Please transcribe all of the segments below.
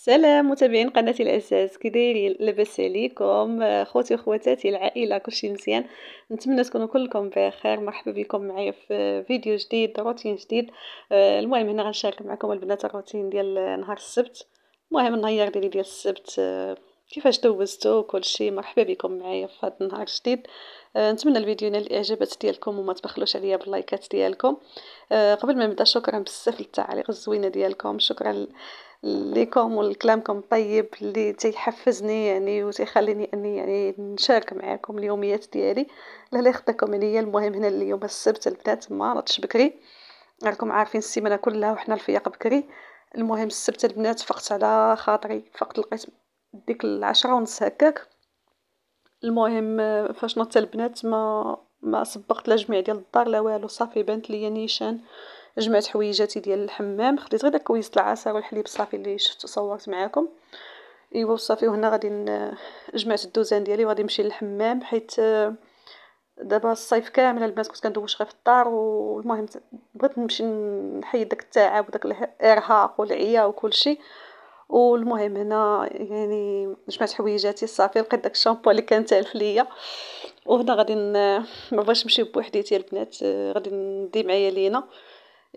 السلام متابعين قناتي الاساس كي دايرين لاباس عليكم آه، خوتي وخواتاتي العائله كلشي مزيان نتمنى تكونوا كلكم بخير مرحبا بكم معايا في فيديو جديد روتين جديد آه، المهم هنا غنشارك معكم البنات الروتين ديال نهار السبت المهم النهار ديالي ديال السبت آه، كيفاش دوزتو كلشي شيء مرحبا بكم معايا في هذا النهار الجديد نتمنى الفيديو ينال الاعجابات ديالكم وما تبخلوش عليا باللايكات ديالكم قبل ما نبدا شكرا بزاف للتعاليق الزوينه ديالكم شكرا ليكم والكلامكم طيب اللي تيحفزني يعني وتيخليني اني يعني نشارك معكم اليوميات ديالي لا يخطيكم عليا يعني المهم هنا اليوم السبت البنات ما راتش بكري راكم عارفين السيمانه كلها وحنا الفياق بكري المهم السبت البنات فقت على خاطري فقت لقيت ديك العشرة ونص هكاك المهم فاش نوضت البنات ما ما سبقت لا جميع ديال الدار لا والو صافي بانت ليا نيشان جمعت حويجاتي ديال الحمام خديت غير داك كويس العصير والحليب صافي اللي شفت صورت معاكم ايوا صافي وهنا غادي جمعت الدوزان ديالي وغادي نمشي للحمام حيت آه، دابا الصيف كامل البنات كنت كندوش غير في الدار والمهم بغيت نمشي نحيد داك التعب وداك الارهاق والعيا وكل شيء والمهم هنا يعني جمعت حويجاتي صافي لقيت داك الشامبو اللي كان تالف ليا وهنا غادي ما بغيتش نمشي بوحديتي البنات آه، غادي ندي معايا لينا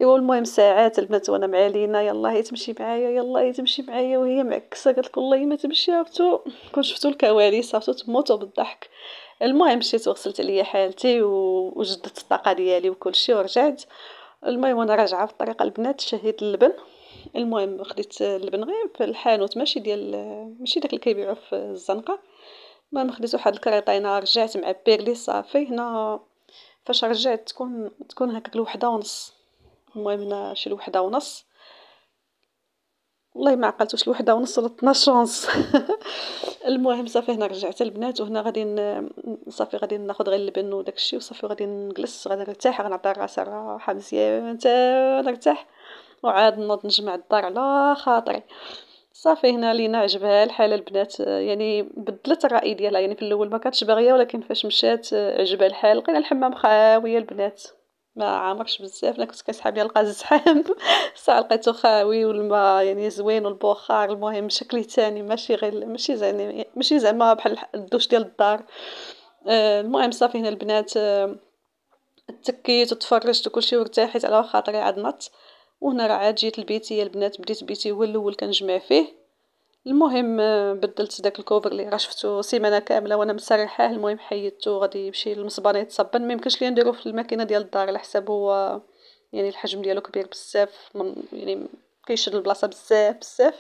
ايوا المهم ساعات البنات وانا مع لينا يلاه تمشي معايا يلاه تمشي معايا وهي معكسه قالت لك والله ما تمشي عرفتو كون شفتو الكواليس عرفتو تموتو بالضحك المهم مشيت وغسلت ليا حالتي وجددت الطاقه ديالي وكلشي ورجعت المهم وانا راجعه في الطريق البنات شهيت اللبن المهم خديت اللبن غير في الحانوت ماشي ديال ماشي داك اللي كيبيعوه في الزنقه المهم خديت واحد الكريطينه رجعت مع بيرلي صافي هنا فاش رجعت تكون تكون هكاك الوحده ونص المهم شي الوحده ونص والله ما عقلتوش الوحده ونص ردنا شونس المهم صافي هنا رجعت البنات وهنا غادي صافي غادي ناخذ غير البن وداك الشيء وصافي غادي نجلس غادي نرتاح غنعطي راسي راحه مزيان نرتاح وعاد نوض نجمع الدار على خاطري صافي هنا لينا عجبها الحال البنات يعني بدلت الراي ديالها يعني في الاول ما كانتش باغيه ولكن فاش مشات عجبها الحال لقينا الحمام خاويه البنات ما عامرش بزاف انا كنت كنسحب يلقى زحام ساعه لقيتو خاوي والماء يعني زوين والبخار المهم شكلي تاني ماشي غير ماشي زعما ماشي زعما بحال الدوش ديال الدار آه، المهم صافي هنا البنات آه، تكيت وتفرجت وكلشي وارتاحت على خاطري عاد نط وهنا راه عاد جيت لبيتي البنات بديت بيتي هو الاول كنجمع فيه المهم آه، بدلت داك الكوفر اللي راه شفتو سيمانه كامله وانا مسرحاه المهم حيدته غادي يمشي للمصبانه يتصبن ما يمكنش ليا نديرو في الماكينه ديال الدار على حساب هو يعني الحجم ديالو كبير بزاف من يعني كيشد البلاصه بزاف بزاف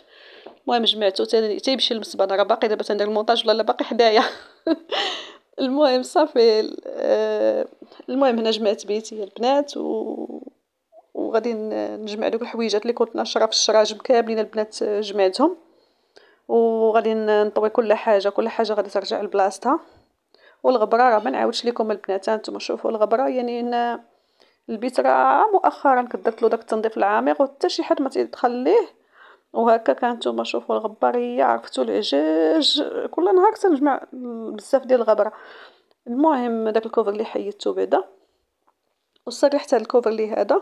المهم جمعته تاني تيمشي للمصبانه راه باقي دابا تندير المونتاج ولا لا باقي حدايا المهم صافي آه، المهم هنا جمعت بيتي البنات و وغادي نجمع دوك الحويجات اللي كنت ناشره في الشراجم كاملين البنات آه، جمعتهم وغادي نطوي كل حاجه كل حاجه غادي ترجع لبلاصتها والغبره راه ما نعاودش لكم البنات هانتوما شوفوا الغبره يعني هنا البيت راه مؤخرا كدرت له داك التنظيف العميق وحتى شي حد ما تيدخل ليه وهكا كانتوما شوفوا الغباريه عرفتوا العجاج كل نهار تنجمع بزاف ديال الغبره المهم داك الكوفر اللي حيدته بعدا وصرحت هاد الكوفر اللي هذا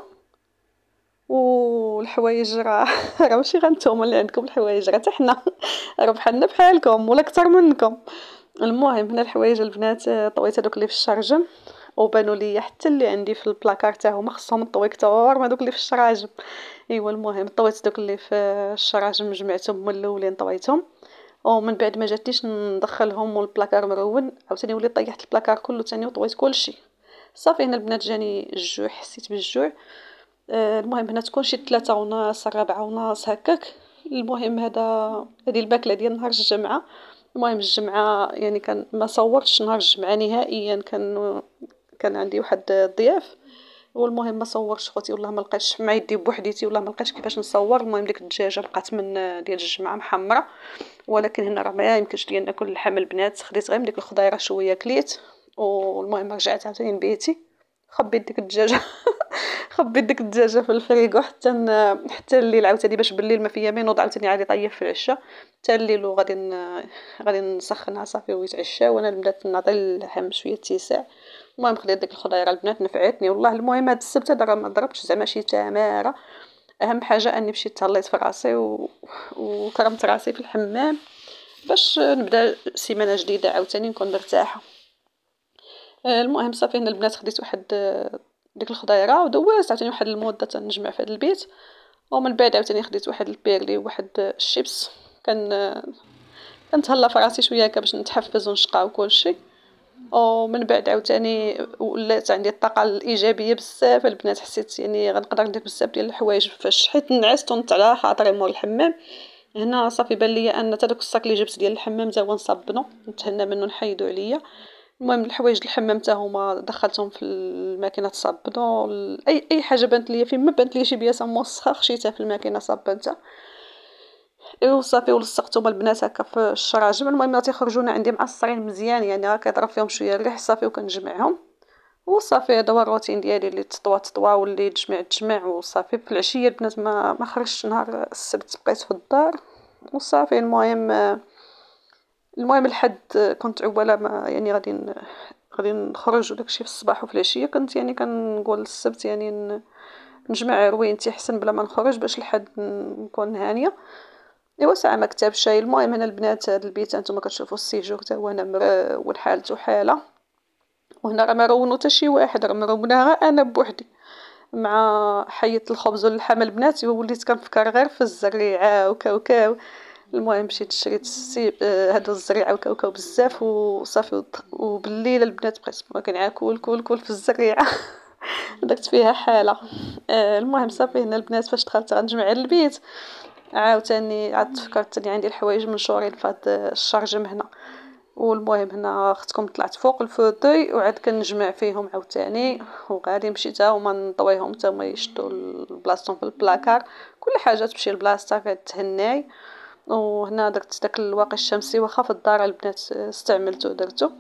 والحوايج راه راه ماشي نتوما اللي عندكم الحوايج راه حتى حنا راه بحالنا بحالكم ولا اكثر منكم المهم هنا الحوايج البنات طويت هذوك اللي في الشرجم وبانوا لي حتى اللي عندي في البلاكار تاعو ما خصهم طوي كثر ما دوك اللي في الشراجم ايوا المهم طويت دوك اللي في الشراجم جمعتهم من الاولين طويتهم ومن بعد ما جاتنيش ندخلهم والبلاكار مرون عاوتاني وليت طيحت البلاكار كله ثاني وطويت كلشي صافي هنا البنات جاني الجوع حسيت بالجوع آه، المهم هنا تكون شي ثلاثة ونص ربعة ونص هكاك المهم هذا هذه الباكله ديال نهار الجمعه المهم الجمعه يعني كان ما صورتش نهار الجمعه نهائيا كان كان عندي واحد الضياف والمهم ما صورتش خوتي والله ما لقيتش مع يدي بوحديتي والله ما لقيتش كيفاش نصور المهم ديك الدجاجه لقات من ديال الجمعه محمره ولكن هنا راه ما يمكنش ليا ناكل اللحم البنات خديت غير من ديك الخضيره شويه كليت والمهم رجعت عاوتاني لبيتي خبيت ديك الدجاجه خبيت ديك الدجاجه في الفريغو حتى حتى الليل عاوتاني باش بالليل ما فيا ما نوض عاوتاني عادي يطيب في العشاء حتى الليل وغادي ن... غادي نسخنها صافي ويتعشى وانا بدات نعطي اللحم شويه تيساع المهم خليت ديك الخضيره البنات نفعتني والله المهم هاد السبت هذا ما ضربتش زعما شي تماره اهم حاجه اني مشيت تهليت في راسي و... وكرمت راسي في الحمام باش نبدا سيمانه جديده عاوتاني نكون مرتاحه المهم صافي هنا البنات خديت واحد ديك الخضيره ودوزت عاوتاني واحد المده تنجمع في هذا البيت ومن بعد عاوتاني خديت واحد البيرلي وواحد الشيبس كان كنتهلا هلا فراسي شويه باش نتحفز ونشقى شيء ومن بعد عاوتاني ولات عندي الطاقه الايجابيه بزاف البنات حسيت يعني غنقدر ندير بزاف ديال الحوايج فاش حيت نعست ونت على خاطري مور الحمام هنا صافي بان ليا ان تا داك الصاك اللي جبت ديال الحمام تا هو نصبنو نتهنى منه نحيدو عليا المهم الحوايج الحمام حتى هما دخلتهم في الماكينه تصاب اي اي حاجه بانت ليا فين ما بانت ليا شي بياسه موسخه خشيتها في الماكينه صبنتها وصافي ولصقتهم البنات هكا في الشراجم المهم تيخرجونا عندي معصرين مزيان يعني راه كيضرب فيهم شويه الريح صافي وكنجمعهم وصافي هذا هو الروتين ديالي اللي تطوى تطوى واللي تجمع تجمع وصافي في العشيه البنات ما ما خرجتش نهار السبت بقيت في الدار وصافي المهم المهم لحد كنت عواله ما يعني غادي غادي نخرج وداكشي في الصباح وفي العشيه كنت يعني كنقول السبت يعني نجمع روينتي حسن بلا ما نخرج باش لحد نكون هانيه ايوا ساعه ما كتاب شاي المهم انا البنات هذا البيت انتم كتشوفوا السيجور حتى هو انا والحالته حاله وهنا راه ما رونو حتى شي واحد راه مرونا انا بوحدي مع حيه الخبز واللحم البنات وليت كنفكر غير في الزريعه وكاو كاو المهم مشيت شريت السيب آه، هادو الزريعه وكاوكاو بزاف وصافي وبالليل البنات بقيت ما كول كول كول في الزريعه درت فيها حاله آه، المهم صافي هنا البنات فاش دخلت غنجمع البيت عاوتاني عاد فكرت اللي عندي الحوايج منشورين في هاد الشارجم هنا والمهم هنا اختكم طلعت فوق الفوتوي وعاد كنجمع فيهم عاوتاني وغادي مشيت هما نطويهم حتى هما يشدوا بلاصتهم في البلاكار كل حاجه تمشي لبلاصتها كتهناي وهنا درت داك الواقي الشمسي واخا في الدار البنات استعملته درته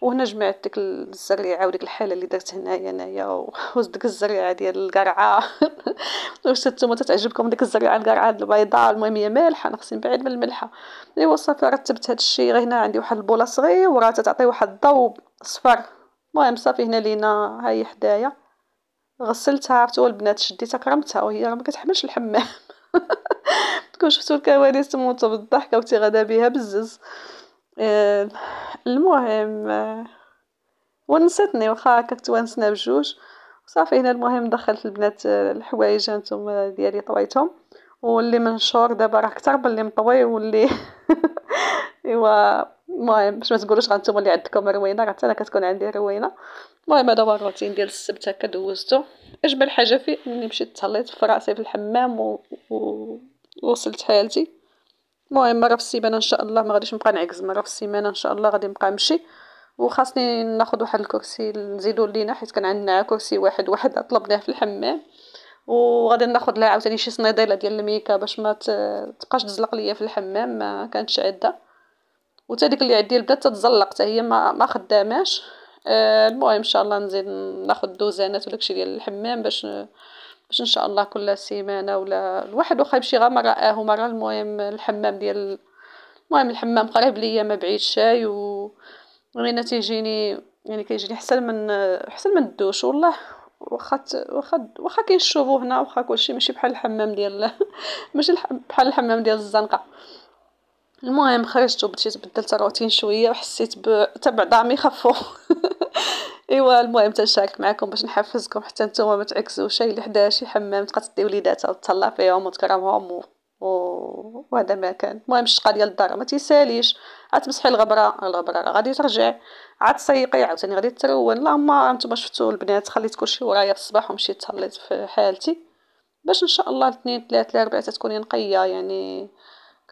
وهنا جمعت ديك الزريعه وديك الحاله اللي درت هنايا انايا وديك الزريعه ديال القرعه واش نتوما تتعجبكم ديك الزريعه القرعه البيضاء المهم هي مالحه انا خصني نبعد من الملحه ايوا صافي رتبت هذا الشيء غير هنا عندي واحد البوله وراه تعطي واحد الضوء صفر المهم صافي هنا لينا هاي حدايا غسلتها عرفتوا البنات شديتها كرمتها وهي راه ما كتحملش الحمام كون شفتو الكواليس تموتو بالضحكة و تيغدا بيها بزز آه، المهم آه، ونستني وخا هكاك توانسنا بجوج صافي هنا المهم دخلت البنات آه، الحوايج انتم ديالي طويتهم واللي منشور دابا راه كثر باللي مطوي واللي ايوا المهم باش ما تقولوش غنتوما اللي عندكم روينه راه حتى انا كتكون عندي روينه المهم هذا هو الروتين ديال السبت هكا دوزتو اجمل حاجه فيه ملي مشيت تهليت في راسي في الحمام و, و... وصلت حالتي المهم مره في السيمانه ان شاء الله ما غاديش نبقى نعكز مره في السيمانه ان شاء الله غادي نبقى نمشي وخاصني ناخذ واحد الكرسي نزيدو لينا حيت كان عندنا كرسي واحد واحد طلبناه في الحمام وغادي ناخذ لها عاوتاني شي صنيديله ديال الميكا باش ما تبقاش تزلق ليا في الحمام ما كانتش عده وتا ديك اللي عندي بدات تتزلق حتى هي ما ما خداماش آه، المهم ان شاء الله نزيد ناخذ دوزانات وداكشي ديال الحمام باش باش ان شاء الله كل سيمانه ولا الواحد واخا يمشي غير مره اه ومره المهم الحمام ديال المهم الحمام قريب ليا ما بعيد شاي و وانا تيجيني يعني كيجيني حسن من حسن من الدوش والله واخا واخا واخا كاين الشوفو هنا واخا كلشي ماشي بحال الحمام ديال ماشي بحال الحمام ديال الزنقه المهم خرجت ومشيت بدلت الروتين شويه وحسيت ب حتى بعظامي خفوا ايوا المهم تنشارك معكم باش نحفزكم حتى نتوما ما تعكسوا شي اللي شي حمام تبقى تدي وليداتها وتطلع فيهم وتكرمهم و... و... وهذا ما كان المهم الشقه ديال الدار ما تيساليش عاد تمسحي الغبره الغبره راه غادي ترجع عاد تسيقي عاوتاني غادي ترون اللهم انتم شفتوا البنات خليت كلشي ورايا في الصباح ومشيت تهليت في حالتي باش ان شاء الله الاثنين ثلاثه الاربعاء تكوني نقيه يعني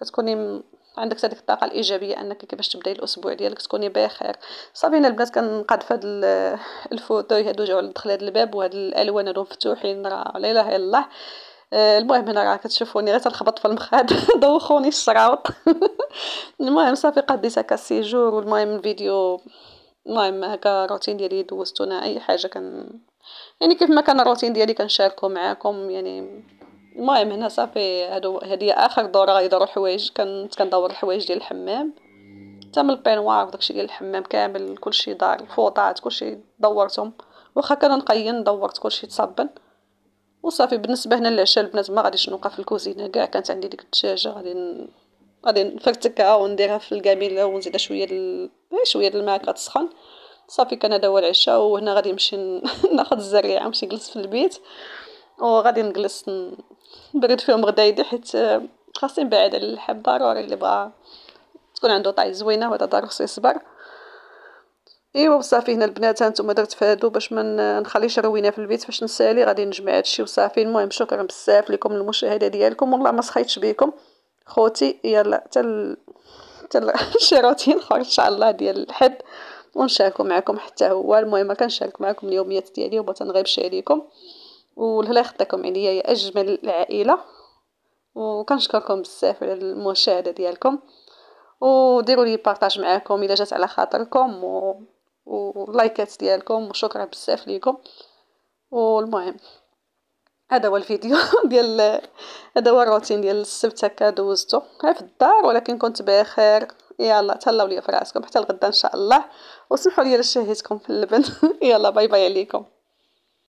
كتكوني عندك هذيك الطاقه الايجابيه انك كيفاش تبداي الاسبوع ديالك تكوني بخير صافي انا البنات كنقعد في هاد الفوتوي هادو جاو على دخل هاد الباب وهاد الالوان هادو مفتوحين راه لا اله الا الله آه، المهم هنا راه كتشوفوني غير تنخبط في المخاد دوخوني الشراوط المهم صافي قضيت هكا السيجور والمهم الفيديو المهم هكا الروتين ديالي دوزتو انا اي حاجه كان يعني كيف ما كان الروتين ديالي كنشاركو معاكم يعني المهم هنا صافي هادو هادي اخر دوره غادي يدورو الحوايج كنت كندور الحوايج ديال الحمام تم من البينوار وداكشي ديال الحمام كامل كلشي دار الفوطات كلشي دورتهم واخا نقين دورت كلشي تصبن وصافي بالنسبه هنا للعشاء البنات ما غاديش نوقف في الكوزينه كاع كانت عندي ديك الدجاجه غادي ن... غادي نفرتكها ونديرها في الكاميله ونزيدها شويه دل... إيه، شويه د الماء كتسخن صافي كان هذا هو العشاء وهنا غادي نمشي ناخذ الزريعه نمشي نجلس في البيت وغادي نجلس نبرد فيهم غدايدي حيت آه، خاصني نبعد على الحب ضروري اللي بغا تكون عنده طاي زوينه وهذا ضروري يصبر ايوا وصافي هنا البنات هانتوما درت في هادو باش ما نخليش روينه في البيت فاش نسالي غادي نجمع هادشي وصافي المهم شكرا بزاف لكم المشاهده ديالكم والله ما سخيتش بكم خوتي يلا تل تل شي روتين اخر ان شاء الله ديال الحد ونشاركو معكم حتى هو المهم كنشارك معكم اليوميات ديالي وبغيت نغيب شي عليكم والهلا خداكم عليا يا اجمل العائله وكنشكركم بزاف على المشاهده ديالكم وديروا لي بارطاج معاكم الا جات على خاطركم و... واللايكات ديالكم وشكرا بزاف ليكم والمهم هذا هو الفيديو ديال هذا هو الروتين ديال السبت هكا دوزتو في الدار ولكن كنت بخير يلا تهلاو ليا في راسكم حتى الغدا ان شاء الله وسمحوا لي الا شهيتكم في اللبن يلا باي باي عليكم